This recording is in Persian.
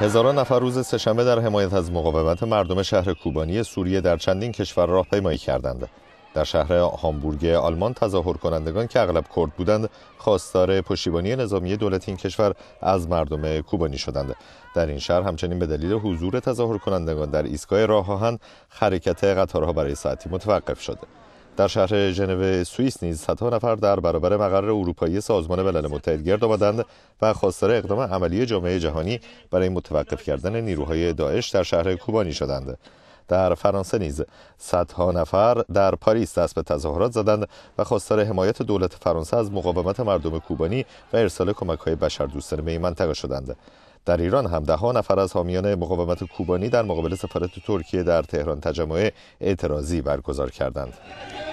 هزاران نفر روز سهشنبه در حمایت از مقاومت مردم شهر کوبانی سوریه در چندین کشور راهپیمایی کردند در شهر هامبورگ آلمان تظاهر کنندگان که اغلب کرد بودند خواستار پشتیبانی نظامی دولت این کشور از مردم کوبانی شدند در این شهر همچنین به دلیل حضور تظاهر کنندگان در ایستگاه راه آهن حرکت قطارها برای ساعتی متوقف شده در شهر ژنو سوئیس نیز صدها نفر در برابر مقر اروپایی سازمان ملل متحد گرد آمدند و خواستار اقدام عملی جامعه جهانی برای متوقف کردن نیروهای داعش در شهر کوبانی شدند در فرانسه نیز صدها نفر در پاریس دست به تظاهرات زدند و خواستار حمایت دولت فرانسه از مقاومت مردم کوبانی و ارسال کمک‌های بشردوستانه به این منطقه شدند در ایران هم دهها نفر از حامیان مقاومت کوبانی در مقابل سفارت ترکیه در تهران تجمع اعتراضی برگزار کردند.